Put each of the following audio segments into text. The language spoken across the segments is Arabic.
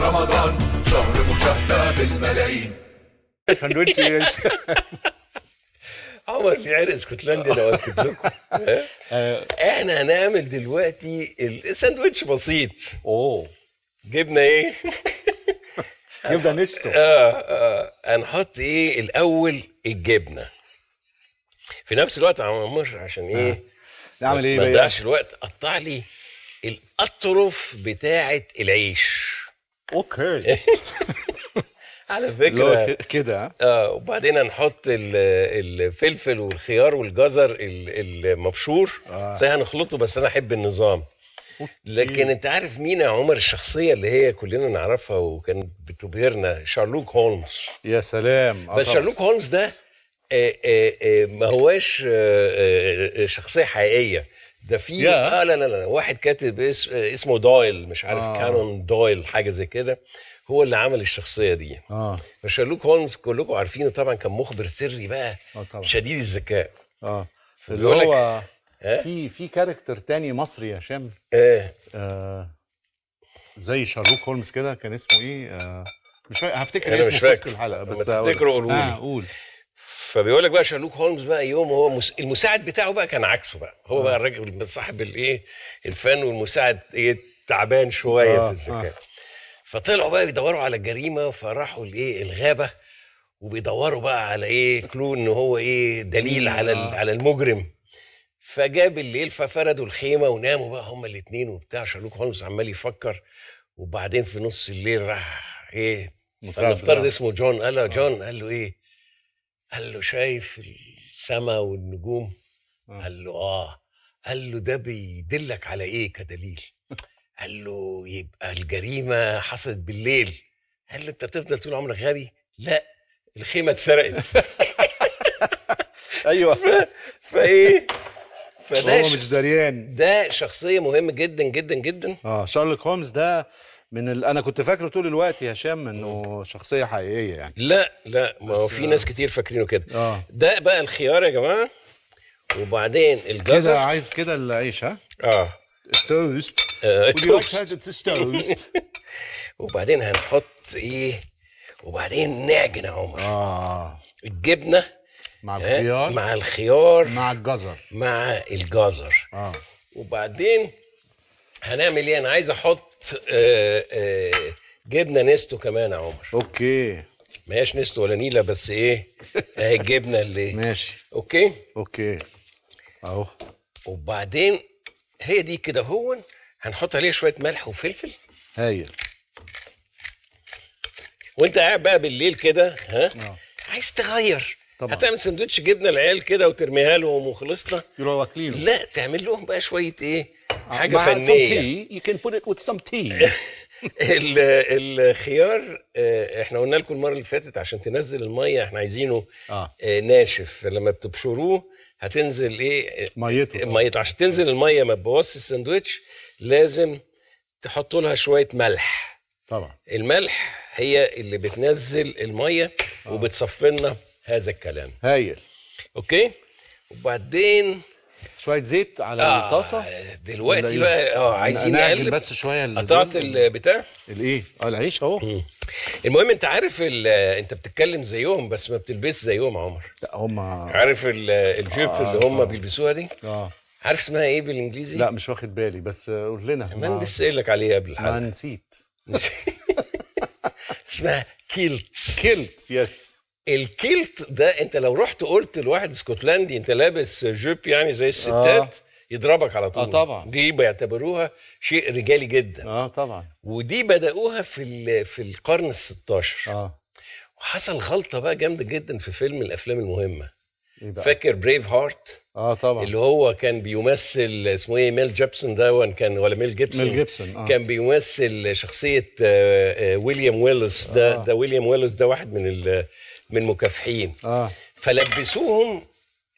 رمضان شهر مشاهدة بالملايين سندوتش عمر في عرق اسكتلندي لو اكتب لكم آه. احنا هنعمل دلوقتي الساندويتش بسيط اوه جبنا ايه؟ جبنه نشتو اه اه هنحط ايه الاول الجبنه في نفس الوقت عمر عشان ايه آه. نعمل ايه ما نضيعش الوقت قطع لي الاطرف بتاعه العيش اوكي على فكره كده اه وبعدين هنحط الفلفل والخيار والجزر المبشور آه. صحيح هنخلطه بس انا احب النظام لكن انت عارف مين يا عمر الشخصيه اللي هي كلنا نعرفها وكانت بتبهرنا شارلوك هولمز يا سلام آه، بس شارلوك هولمز ده آآ آه، آآ آه، ما هواش شخصيه حقيقيه ده في yeah. اه لا لا لا واحد كاتب اسم اسمه دويل مش عارف آه. كانون دويل حاجه زي كده هو اللي عمل الشخصيه دي اه فشارلوك هولمز كلكم عارفينه طبعا كان مخبر سري بقى آه طبعا. شديد الذكاء اه اللي هو آه؟ في في كاركتر تاني مصري يا هشام ايه آه زي شارلوك هولمز كده كان اسمه ايه آه مش فاكر هفتكر اسمه في الحلقه بس تفتكره قولوا آه قول فبيقول لك بقى شارلوك هولمز بقى يوم هو المساعد بتاعه بقى كان عكسه بقى هو بقى آه. الراجل صاحب الايه الفن والمساعد ايه تعبان شويه آه، في الذكاء آه. فطلعوا بقى بيدوروا على الجريمه فراحوا لايه الغابه وبيدوروا بقى على ايه كلو ان هو ايه دليل على على المجرم فجاب الليل ففردوا الخيمه وناموا بقى هما الاثنين وبتاع شارلوك هولمز عمال يفكر وبعدين في نص الليل راح ايه فنفترض اسمه جون قال له جون قال له ايه قال له شايف السماء والنجوم آه. قال له اه قال له ده بيدلك على ايه كدليل قال له يبقى الجريمه حصلت بالليل قال له انت تفضل طول عمرك غبي لا الخيمه اتسرقت ايوه فايه فده هو مش دريان ده شخصيه مهمه جدا جدا جدا اه شارلوك هولمز ده من ال... انا كنت فاكره طول الوقت يا هشام انه شخصيه حقيقيه يعني لا لا ما هو في ناس آه. كتير فاكرينه كده آه. ده بقى الخيار يا جماعه وبعدين الجزر كده عايز كده العيش ها اه توست آه، توست وبعدين هنحط ايه وبعدين نعجن يا عمر اه الجبنه مع آه، الخيار مع الخيار مع الجزر مع الجزر اه وبعدين هنعمل ايه انا عايز احط آه، آه، جبنه نستو كمان يا عمر اوكي ما هياش نستو ولا نيله بس ايه اهي الجبنه اللي ماشي اوكي اوكي اهو وبعدين هي دي كده هون هنحط عليها شويه ملح وفلفل هايل وانت قاعد بقى بالليل كده ها أوه. عايز تغير طبعا هتعمل سندوتش جبنه العيال كده وترميها لهم وخلصنا يروحوا واكلينه لا تعمل لهم بقى شويه ايه حاجه فنيه you can put it with some tea الخيار آه، احنا قلنا لكم المره اللي فاتت عشان تنزل الميه احنا عايزينه آه. آه، ناشف لما بتبشروه هتنزل ايه آه، ميته ميته عشان تنزل الميه ما تبوظش الساندوتش لازم تحط لها شويه ملح طبعا الملح هي اللي بتنزل الميه آه. وبتصفي لنا هذا الكلام هايل اوكي وبعدين شويه زيت على آه الطاسه دلوقتي بقى اه عايزين نقلب بس شويه قطعت البتاع الايه اه العيش اهو المهم انت عارف انت بتتكلم زيهم بس ما بتلبس زيهم عمر لا هم عارف الجيب آه اللي هم آه. بيلبسوها دي اه عارف اسمها ايه بالانجليزي لا مش واخد بالي بس قول لنا ما انا لسه قايل لك عليها قبل الحلقه ما نسيت اسمها كيلت كيلت يس الكيلت ده انت لو رحت قلت لواحد اسكتلندي انت لابس جوب يعني زي الستات آه. يضربك على طول اه طبعا دي بيعتبروها شيء رجالي جدا اه طبعا ودي بداوها في في القرن ال16 اه وحصل غلطه بقى جامده جدا في فيلم الافلام المهمه إيه فاكر بريف هارت اه طبعا اللي هو كان بيمثل اسمه ايه ميل جيبسون ده كان ولا ميل جيبسون ميل جيبسون آه. كان بيمثل شخصيه آه آه ويليام ويلس ده آه. ده ويليام ويلس ده واحد من من مكافحين آه. فلبسوهم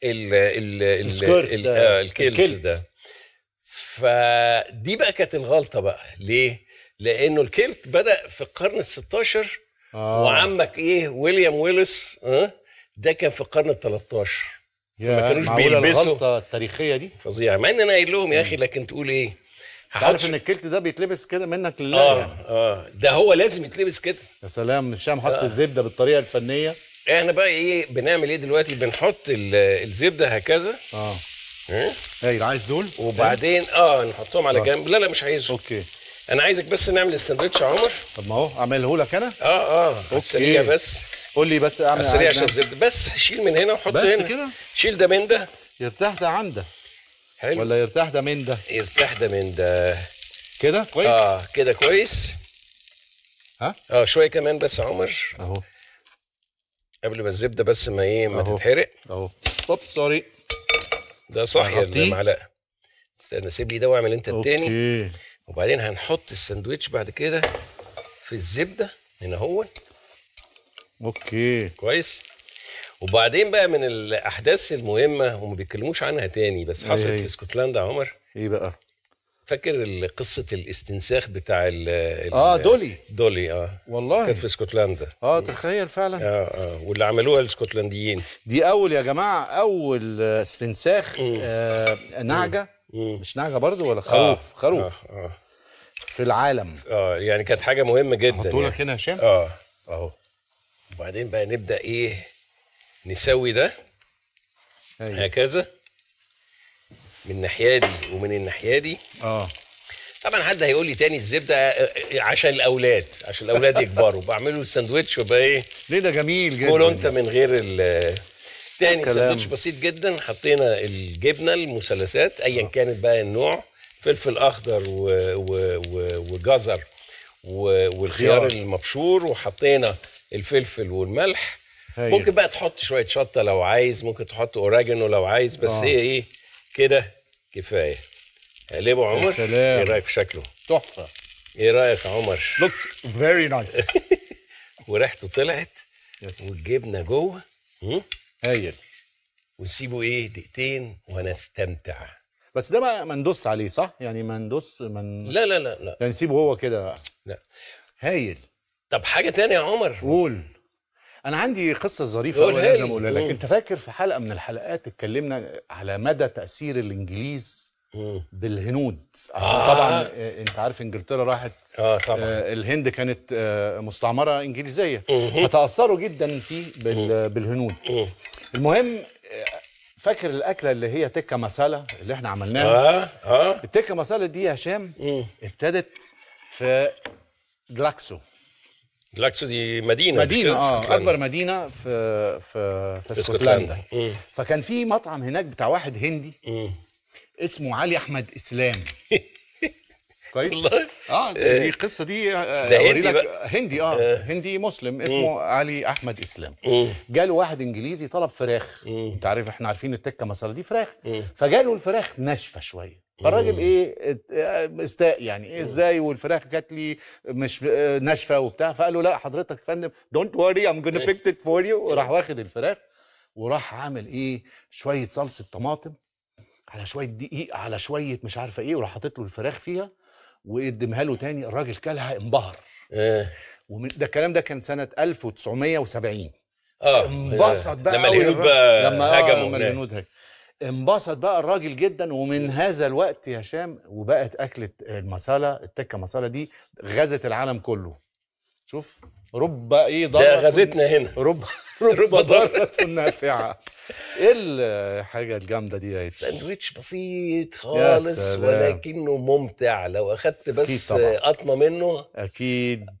ال ال ال آه ده فدي بقى كانت الغلطه بقى ليه؟ لانه الكيلت بدا في القرن ال16 آه. وعمك ايه ويليام ويلس آه؟ ده كان في القرن ال13 فما كانوش بيلبسوا الغلطه التاريخيه دي فظيعه مع ان انا قايل لهم يا اخي لكن تقول ايه؟ عارف ان الكلت ده بيتلبس كده منك لله اه يعني. اه ده هو لازم يتلبس كده يا سلام الشام حط آه. الزبده بالطريقه الفنيه احنا بقى ايه بنعمل ايه دلوقتي بنحط الزبده هكذا اه ايه ايوه عايز دول وبعدين اه نحطهم على آه. جنب لا لا مش عايزهم اوكي انا عايزك بس نعمل الساندوتش يا عمر طب ما هو اعمله لك انا اه اه اوكي بس قول لي بس اعمل عشان الزبده بس شيل من هنا وحط هنا بس كده شيل ده من ده يرتاح ده عندك حلو ولا يرتاح ده من ده يرتاح ده من ده كده كويس اه كده كويس ها اه شويه كمان بس يا عمر اهو قبل ما الزبده بس ما ايه ما أهو. تتحرق اهو اوبس سوري ده صح يا معلقه استنى سيب لي ده واعمل انت التاني اوكي وبعدين هنحط الساندوتش بعد كده في الزبده هنا اهو اوكي كويس وبعدين بقى من الاحداث المهمه هم بيتكلموش عنها تاني بس إيه حصلت في اسكتلندا عمر ايه بقى فاكر قصه الاستنساخ بتاع ال اه دولي دولي اه والله كانت في اسكتلندا اه تخيل فعلا اه اه واللي عملوها الاسكتلنديين دي اول يا جماعه اول استنساخ آه نعجه مم. مش نعجه برضه ولا خروف آه. خروف آه. آه. في العالم اه يعني كانت حاجه مهمه جدا احطولك يعني. هنا هشام اه اهو وبعدين بقى نبدا ايه نسوي ده أيوة. هكذا من الناحيه دي ومن الناحيه دي اه طبعا حد هيقول لي تاني الزبده آه، آه، عشان الاولاد عشان الاولاد يكبروا بعمله الساندوتش وبقى ايه ليه ده جميل جدا قول انت من غير ال آه، تاني ساندوتش بسيط جدا حطينا الجبنه المثلثات ايا كانت بقى النوع فلفل اخضر و... و... و... وجزر و... والخيار المبشور وحطينا الفلفل والملح هي. ممكن بقى تحط شويه شطه لو عايز ممكن تحط اوريجانو لو عايز بس آه. هي ايه, إيه كده كفايه اقلبه عمر يا سلام ايه رايك في شكله تحفه ايه رايك يا عمر لوكس فيري نايس وريحته طلعت yes. والجبنه جوه هايل ونسيبه ايه دقيقتين ونستمتع بس ده ما ندوس عليه صح يعني ما ندوس من لا لا لا لا يعني نسيبه هو كده لا هايل طب حاجه تانية يا عمر قول انا عندي قصه ظريفه قوي لازم اقولها لك انت فاكر في حلقه من الحلقات اتكلمنا على مدى تاثير الانجليز بالهنود عشان آه. طبعا آه، انت عارف انجلترا راحت آه طبعا آه، الهند كانت آه، مستعمره انجليزيه مه. فتاثروا جدا في بالهنود مه. المهم فاكر الاكله اللي هي تكه مسالة اللي احنا عملناها اه اه التكه مسالة دي يا هشام ابتدت في جلاكسو جلاكسو دي مدينه مدينه اه اكبر مدينه في في في, في اسكتلندا فكان في مطعم هناك بتاع واحد هندي مم. اسمه علي احمد اسلام كويس والله اه دي القصه دي آه، ده هندي لك هندي آه،, آه, هندي مسلم اسمه مم. علي احمد اسلام جاله واحد انجليزي طلب فراخ انت عارف احنا عارفين التكه مثلا دي فراخ فجاله الفراخ ناشفه شويه فالراجل ايه استاء إيه، آه، يعني إيه،, ايه ازاي والفراخ جات لي مش آه، ناشفه وبتاع فقال له لا حضرتك يا فندم دونت وري ام جونا فيكس ات فور يو وراح واخد الفراخ وراح عامل ايه شويه صلصه طماطم على شويه دقيق على شويه مش عارفه ايه وراح حاطط له الفراخ فيها وقدمها له تاني الراجل كلها انبهر ايه ومن ده الكلام ده كان سنه 1970 اه انبسط بقى لما آه، الهنود بقى لما هجموا لما الهنود هجموا انبسط بقى الراجل جدا ومن هذا الوقت يا هشام وبقت اكله المصاله التكه مصاله دي غزت العالم كله شوف رب ايه ضرة ده غزتنا هنا رب رب ضرة نافعة ايه الحاجة الجامدة دي يا ساندويتش بسيط خالص ولكنه ممتع لو اخدت بس قطمة منه اكيد